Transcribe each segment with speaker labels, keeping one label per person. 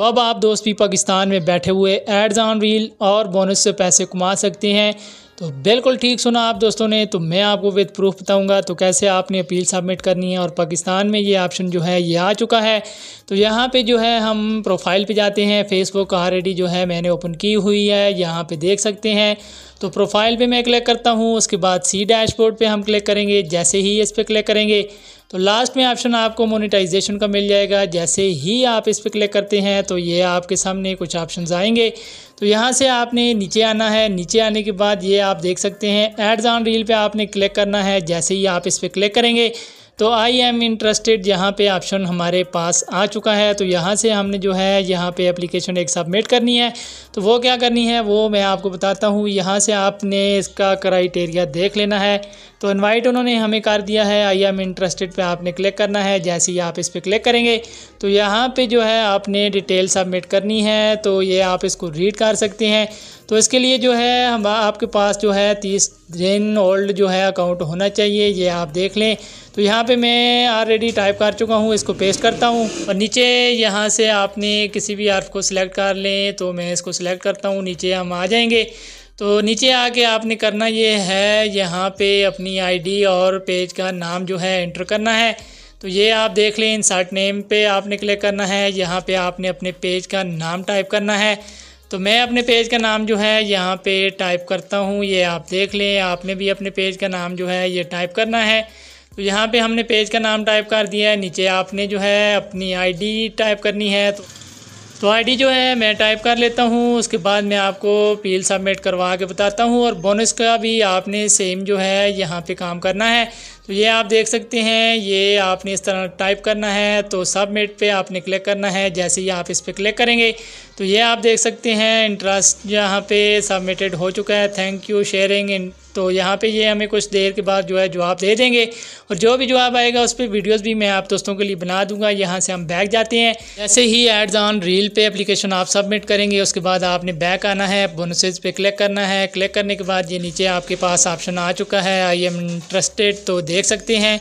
Speaker 1: तो अब आप दोस्त भी पाकिस्तान में बैठे हुए एड्स ऑन रील और बोनस से पैसे कमा सकते हैं तो बिल्कुल ठीक सुना आप दोस्तों ने तो मैं आपको विद प्रूफ बताऊंगा तो कैसे आपने अपील सबमिट करनी है और पाकिस्तान में ये ऑप्शन जो है ये आ चुका है तो यहाँ पे जो है हम प्रोफाइल पे जाते हैं फेसबुक ऑलरेडी जो है मैंने ओपन की हुई है यहाँ पे देख सकते हैं तो प्रोफाइल पे मैं क्लिक करता हूँ उसके बाद सी डैशबोर्ड पे हम क्लिक करेंगे जैसे ही इस पर क्लिक करेंगे तो लास्ट में ऑप्शन आपको मोनेटाइजेशन का मिल जाएगा जैसे ही आप इस पर क्लिक करते हैं तो ये आपके सामने कुछ ऑप्शन आएंगे तो यहाँ से आपने नीचे आना है नीचे आने के बाद ये आप देख सकते हैं एड्स ऑन रील पर आपने क्लिक करना है जैसे ही आप इस पर क्लिक करेंगे तो आई एम इंटरेस्टेड यहाँ पे ऑप्शन हमारे पास आ चुका है तो यहाँ से हमने जो है यहाँ पे एप्लीकेशन एक सबमिट करनी है तो वो क्या करनी है वो मैं आपको बताता हूँ यहाँ से आपने इसका क्राइटेरिया देख लेना है तो इनवाइट उन्होंने हमें कर दिया है आई एम इंटरेस्टेड पे आपने क्लिक करना है जैसे ही आप इस पर क्लिक करेंगे तो यहाँ पे जो है आपने डिटेल सबमिट करनी है तो ये आप इसको रीड कर सकते हैं तो इसके लिए जो है हम आपके पास जो है तीस दिन ओल्ड जो है अकाउंट होना चाहिए ये आप देख लें तो यहाँ पे मैं ऑलरेडी टाइप कर चुका हूँ इसको पेस्ट करता हूँ और नीचे यहाँ से आपने किसी भी आर्फ को सिलेक्ट कर लें तो मैं इसको सिलेक्ट करता हूँ नीचे हम आ जाएंगे तो नीचे आके आपने करना ये है यहाँ पे अपनी आईडी और पेज का नाम जो है एंटर करना है तो ये आप देख लें इंसर्ट नेम पे आपने क्लिक करना है यहाँ पे आपने अपने पेज का नाम टाइप करना है तो मैं अपने पेज का नाम जो है यहाँ पे टाइप करता हूँ ये आप देख लें आपने भी अपने पेज का नाम जो है ये टाइप करना है तो यहाँ पे हमने पेज का नाम टाइप कर दिया है नीचे आपने जो है अपनी आईडी टाइप करनी है तो तो आईडी जो है मैं टाइप कर लेता हूँ उसके बाद मैं आपको पील सबमिट करवा के बताता हूँ और बोनस का भी आपने सेम जो है यहाँ पे काम करना है तो ये आप देख सकते हैं ये आपने इस तरह टाइप करना है तो सबमिट पे आपने क्लिक करना है जैसे ही आप इस पर क्लिक करेंगे तो ये आप देख सकते हैं इंटरेस्ट यहाँ पे सबमिटेड हो चुका है थैंक यू शेयरिंग तो यहाँ पे ये हमें कुछ देर के बाद जो है जवाब दे देंगे और जो भी जवाब आएगा उस पर वीडियोज़ भी मैं आप दोस्तों के लिए बना दूंगा यहाँ से हम बैक जाते हैं जैसे ही एड्स ऑन रील पे एप्लीकेशन आप सबमिट करेंगे उसके बाद आपने बैक आना है बोनसेज पे क्लिक करना है क्लिक करने के बाद ये नीचे आपके पास ऑप्शन आ चुका है आई एम इंटरेस्टेड तो देख सकते हैं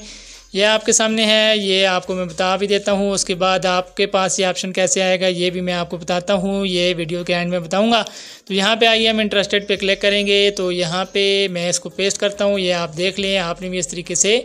Speaker 1: ये आपके सामने है ये आपको मैं बता भी देता हूँ उसके बाद आपके पास ये ऑप्शन कैसे आएगा ये भी मैं आपको बताता हूँ ये वीडियो के एंड में बताऊँगा तो यहाँ पे आइए हम इंटरेस्टेड पे क्लिक करेंगे तो यहाँ पे मैं इसको पेस्ट करता हूँ ये आप देख लें आपने भी इस तरीके से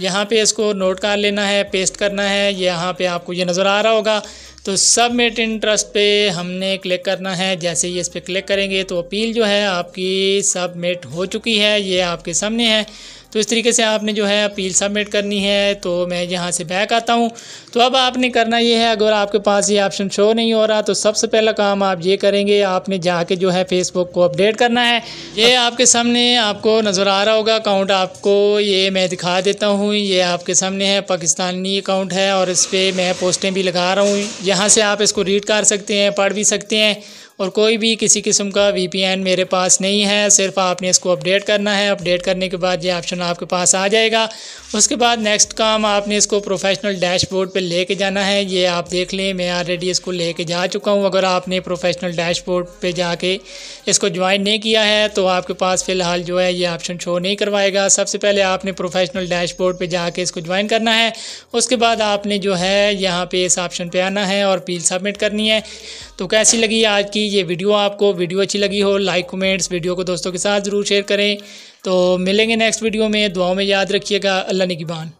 Speaker 1: यहाँ पे इसको नोट कर लेना है पेस्ट करना है यहाँ पे आपको ये नज़र आ रहा होगा तो सबमिट इंटरेस्ट पे हमने क्लिक करना है जैसे ही इस पर क्लिक करेंगे तो अपील जो है आपकी सबमिट हो चुकी है ये आपके सामने है तो इस तरीके से आपने जो है अपील सबमिट करनी है तो मैं यहाँ से बैक आता हूँ तो अब आपने करना ये है अगर आपके पास ये ऑप्शन शो नहीं हो रहा तो सबसे पहला काम आप ये करेंगे आपने जाके जो है फेसबुक को अपडेट करना है ये आपके सामने आपको नज़र आ रहा होगा अकाउंट आपको ये मैं दिखा देता हूँ ये आपके सामने है पाकिस्तानी अकाउंट है और इस पर मैं पोस्टें भी लगा रहा हूँ यहाँ से आप इसको रीड कर सकते हैं पढ़ भी सकते हैं और कोई भी किसी किस्म का वी मेरे पास नहीं है सिर्फ आपने इसको अपडेट करना है अपडेट करने के बाद ये ऑप्शन आपके पास आ जाएगा उसके बाद नेक्स्ट काम आपने इसको प्रोफेशनल डैशबोर्ड पर लेके जाना है ये आप देख लें मैं ऑलरेडी इसको लेके जा चुका हूँ अगर आपने प्रोफेशनल डैशबोर्ड पर जाके इसको ज्वाइन नहीं किया है तो आपके पास फ़िलहाल जो है ये ऑप्शन शो नहीं करवाएगा सबसे पहले आपने प्रोफेशनल डैशबोर्ड पर जाके इसको ज्वाइन करना है उसके बाद आपने जो है यहाँ पर इस ऑप्शन पर आना है और पील सबमिट करनी है तो कैसी लगी आज की ये वीडियो आपको वीडियो अच्छी लगी हो लाइक कमेंट्स वीडियो को दोस्तों के साथ ज़रूर शेयर करें तो मिलेंगे नेक्स्ट वीडियो में दुआओं में याद रखिएगा अल्लाह की बान